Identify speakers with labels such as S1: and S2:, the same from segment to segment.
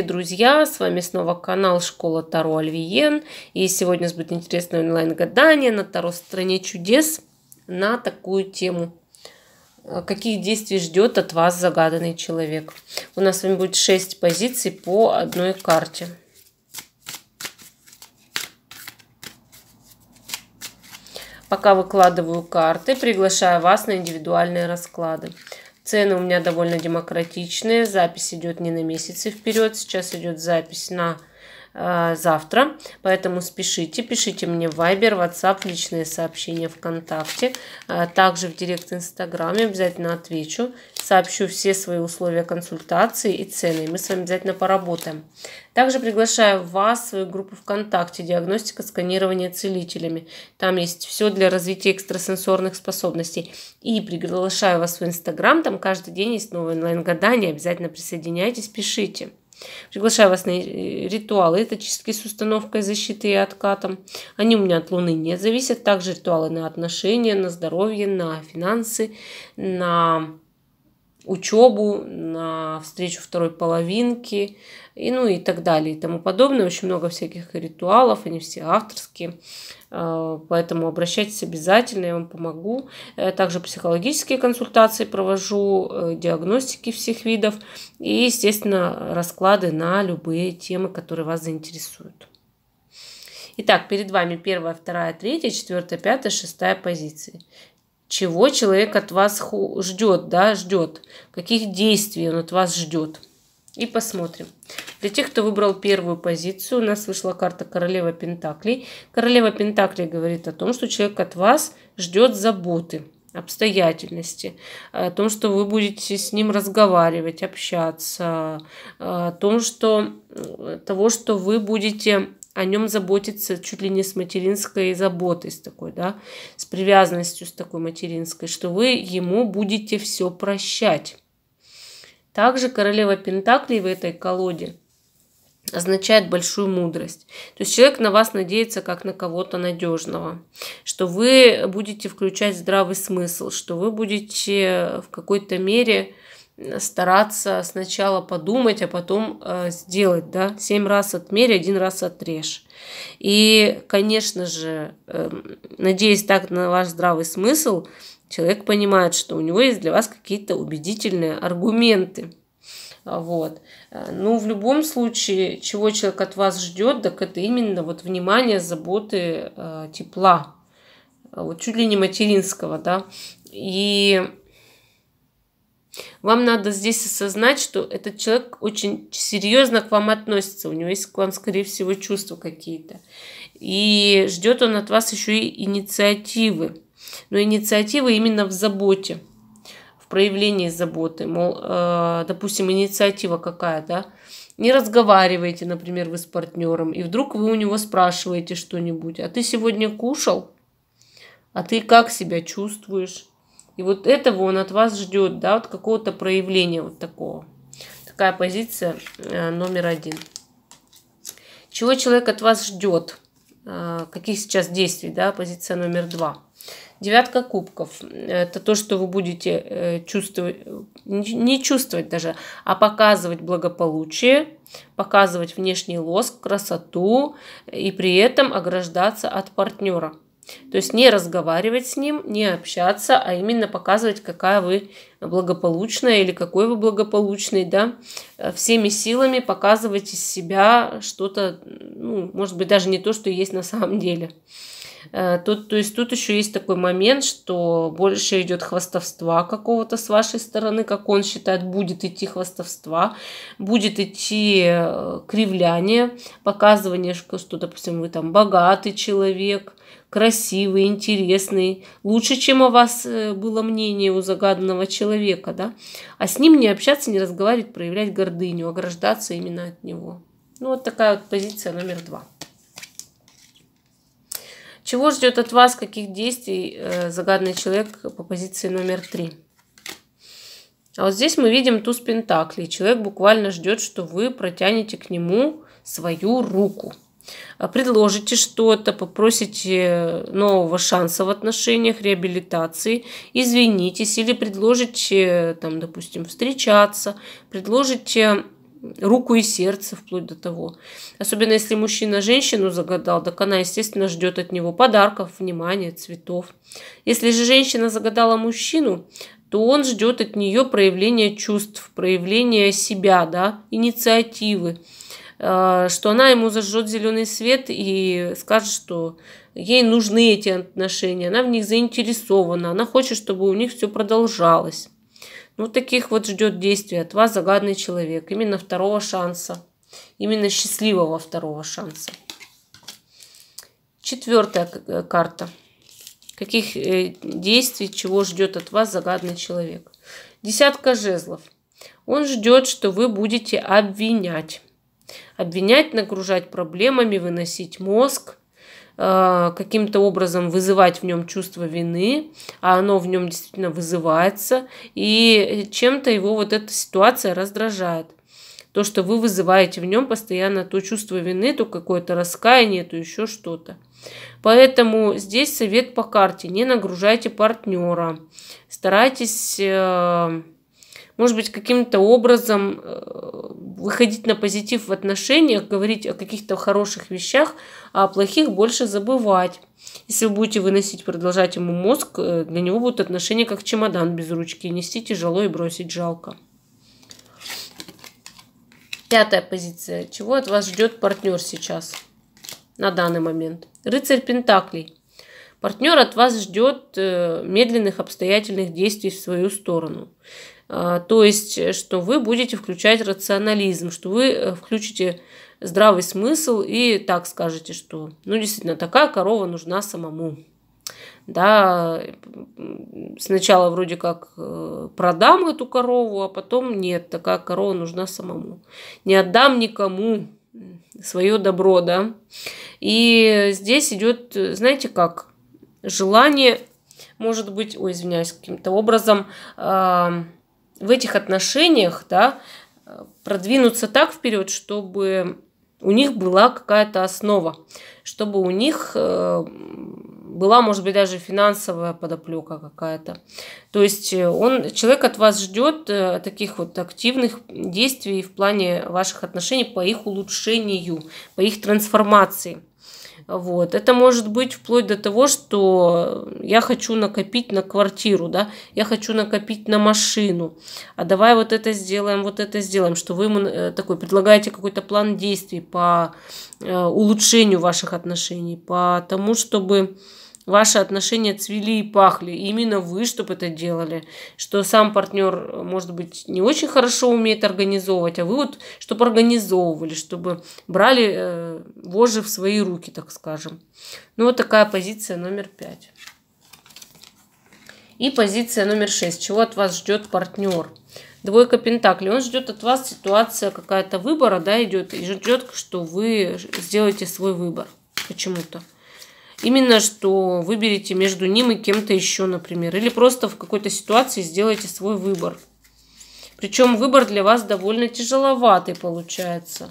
S1: Друзья, с вами снова канал Школа Таро Альвиен. И сегодня у нас будет интересное онлайн-гадание на Таро Стране Чудес на такую тему. А, Каких действий ждет от вас загаданный человек? У нас с вами будет 6 позиций по одной карте. Пока выкладываю карты, приглашаю вас на индивидуальные расклады. Цены у меня довольно демократичные. Запись идет не на месяцы вперед. Сейчас идет запись на Э, завтра, поэтому спешите, пишите мне в Viber, WhatsApp, личные сообщения ВКонтакте, э, также в Директ Инстаграме, обязательно отвечу, сообщу все свои условия консультации и цены, мы с вами обязательно поработаем. Также приглашаю вас в свою группу ВКонтакте «Диагностика сканирования целителями». Там есть все для развития экстрасенсорных способностей. И приглашаю вас в Инстаграм, там каждый день есть новые онлайн-гадания. Обязательно присоединяйтесь, пишите. Приглашаю вас на э, ритуалы. Это чистки с установкой защиты и откатом. Они у меня от Луны не зависят. Также ритуалы на отношения, на здоровье, на финансы, на учебу, на встречу второй половинки, и, ну и так далее и тому подобное. Очень много всяких ритуалов, они все авторские. Э, поэтому обращайтесь обязательно, я вам помогу. Э, также психологические консультации провожу, э, диагностики всех видов и, естественно, расклады на любые темы, которые вас заинтересуют. Итак, перед вами первая, вторая, третья, четвертая, пятая, шестая позиции. Чего человек от вас ждет, да, ждет? Каких действий он от вас ждет? И посмотрим. Для тех, кто выбрал первую позицию, у нас вышла карта Королева Пентаклей. Королева Пентаклей говорит о том, что человек от вас ждет заботы, обстоятельности, о том, что вы будете с ним разговаривать, общаться, о том, что э, того, что вы будете о нем заботиться чуть ли не с материнской заботой, с такой, да, с привязанностью, с такой материнской, что вы ему будете все прощать также королева Пентаклей в этой колоде означает большую мудрость. То есть человек на вас надеется как на кого-то надежного, что вы будете включать здравый смысл, что вы будете в какой-то мере стараться сначала подумать, а потом э, сделать, да, семь раз отмерь, один раз отрежь. И, конечно же, э, надеясь так на ваш здравый смысл, человек понимает, что у него есть для вас какие-то убедительные аргументы. Вот. Ну, в любом случае, чего человек от вас ждет, так это именно вот внимание, заботы, э, тепла. Вот чуть ли не материнского, да. И вам надо здесь осознать, что этот человек очень серьезно к вам относится, у него есть к вам, скорее всего, чувства какие-то. И ждет он от вас еще и инициативы но инициатива именно в заботе, в проявлении заботы. Мол, э, допустим, инициатива какая-то, да? не разговариваете, например, вы с партнером, и вдруг вы у него спрашиваете что-нибудь, а ты сегодня кушал? А ты как себя чувствуешь? И вот этого он от вас ждет, да, вот какого-то проявления вот такого. Такая позиция э, номер один. Чего человек от вас ждет? Э, каких сейчас действий, да, позиция номер два. Девятка кубков – это то, что вы будете э, чувствовать, не чувствовать даже, а показывать благополучие, показывать внешний лоск, красоту и при этом ограждаться от партнера. То есть не разговаривать с ним, не общаться, а именно показывать, какая вы благополучная или какой вы благополучный, да. Э, всеми силами показывать из себя что-то, ну, может быть, даже не то, что есть на самом деле. Э, тут, то есть тут еще есть такой момент, что больше идет хвастовства какого-то с вашей стороны, как он считает, будет идти хвастовства, будет идти э, кривляние, показывание, что, допустим, вы там богатый человек, красивый, интересный, лучше, чем у вас э, было мнение у загаданного человека, да? А с ним не общаться, не разговаривать, проявлять гордыню, ограждаться именно от него. Ну, вот такая вот позиция номер два. Чего ждет от вас, каких действий э, загадный человек по позиции номер три? А вот здесь мы видим туз Пентакли. Человек буквально ждет, что вы протянете к нему свою руку. А предложите что-то, попросите э, нового шанса в отношениях, реабилитации, извинитесь или предложите, э, там, допустим, встречаться, предложите руку и сердце вплоть до того. Особенно если мужчина женщину загадал, так она, естественно, ждет от него подарков, внимания, цветов. Если же женщина загадала мужчину, то он ждет от нее проявления чувств, проявления себя, да, инициативы, а, что она ему зажжет зеленый свет и скажет, что ей нужны эти отношения, она в них заинтересована, она хочет, чтобы у них все продолжалось. Ну, таких вот ждет действие от вас загадный человек. Именно второго шанса. Именно счастливого второго шанса. Четвертая э, карта. Каких э, действий, чего ждет от вас загадный человек. Десятка жезлов. Он ждет, что вы будете обвинять. Обвинять, нагружать проблемами, выносить мозг – Э, каким-то образом вызывать в нем чувство вины, а оно в нем действительно вызывается, и чем-то его вот эта ситуация раздражает. То, что вы вызываете в нем постоянно то чувство вины, то какое-то раскаяние, то еще что-то. Поэтому здесь совет по карте. Не нагружайте партнера. Старайтесь, э, может быть, каким-то образом э, выходить на позитив в отношениях, говорить о каких-то хороших вещах, а о плохих больше забывать. Если вы будете выносить, продолжать ему мозг, э, для него будут отношения как чемодан без ручки. Нести тяжело и бросить жалко. Пятая позиция. Чего от вас ждет партнер сейчас, на данный момент? Рыцарь Пентаклей. Партнер от вас ждет э, медленных обстоятельных действий в свою сторону. А, то есть, э, что вы будете включать рационализм, что вы э, включите здравый смысл и так скажете, что, ну, действительно, такая корова нужна самому. Да, сначала вроде как э, продам эту корову, а потом нет, такая корова нужна самому. Не отдам никому свое добро, да. И здесь идет, знаете как, желание, может быть, ой, извиняюсь, каким-то образом в этих отношениях, да, продвинуться так вперед, чтобы у них была какая-то основа, чтобы у них э, была, может быть, даже финансовая подоплека какая-то. То есть э, он, человек от вас ждет э, таких вот активных действий в плане ваших отношений по их улучшению, по их трансформации. Вот. Это может быть вплоть до того, что я хочу накопить на квартиру, да, я хочу накопить на машину, а давай вот это сделаем, вот это сделаем, что вы ему э, такой предлагаете какой-то план действий по э, улучшению ваших отношений, по тому, чтобы Ваши отношения цвели и пахли. И именно вы, чтобы это делали. Что сам партнер, может быть, не очень хорошо умеет организовывать, а вы вот, чтобы организовывали, чтобы брали э, вожжи в свои руки, так скажем. Ну, вот такая позиция номер пять. И позиция номер шесть. Чего от вас ждет партнер? Двойка Пентакли. Он ждет от вас ситуация какая-то выбора, да, идет. И ждет, что вы сделаете свой выбор почему-то. Именно что выберите между ним и кем-то еще, например. Или просто в какой-то ситуации сделайте свой выбор. Причем выбор для вас довольно тяжеловатый получается.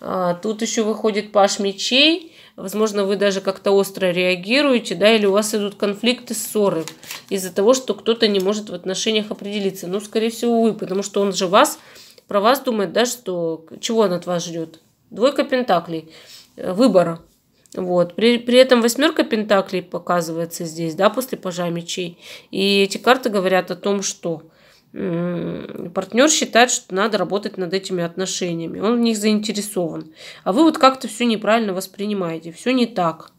S1: А, тут еще выходит паш мечей. Возможно, вы даже как-то остро реагируете, да, или у вас идут конфликты, ссоры из-за того, что кто-то не может в отношениях определиться. Ну, скорее всего, вы, потому что он же вас, про вас думает, да, что чего он от вас ждет. Двойка пентаклей, э, выбора. Вот. При, при этом восьмерка пентаклей показывается здесь, да, после пажа мечей. И эти карты говорят о том, что партнер считает, что надо работать над этими отношениями. Он в них заинтересован. А вы вот как-то все неправильно воспринимаете, все не так.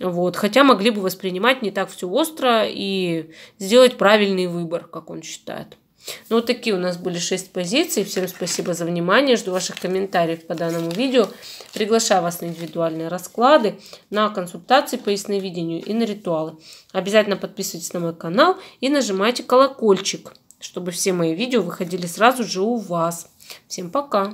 S1: Вот. Хотя могли бы воспринимать не так все остро и сделать правильный выбор, как он считает. Ну, вот такие у нас были 6 позиций. Всем спасибо за внимание. Жду ваших комментариев по данному видео. Приглашаю вас на индивидуальные расклады, на консультации по ясновидению и на ритуалы. Обязательно подписывайтесь на мой канал и нажимайте колокольчик, чтобы все мои видео выходили сразу же у вас. Всем пока!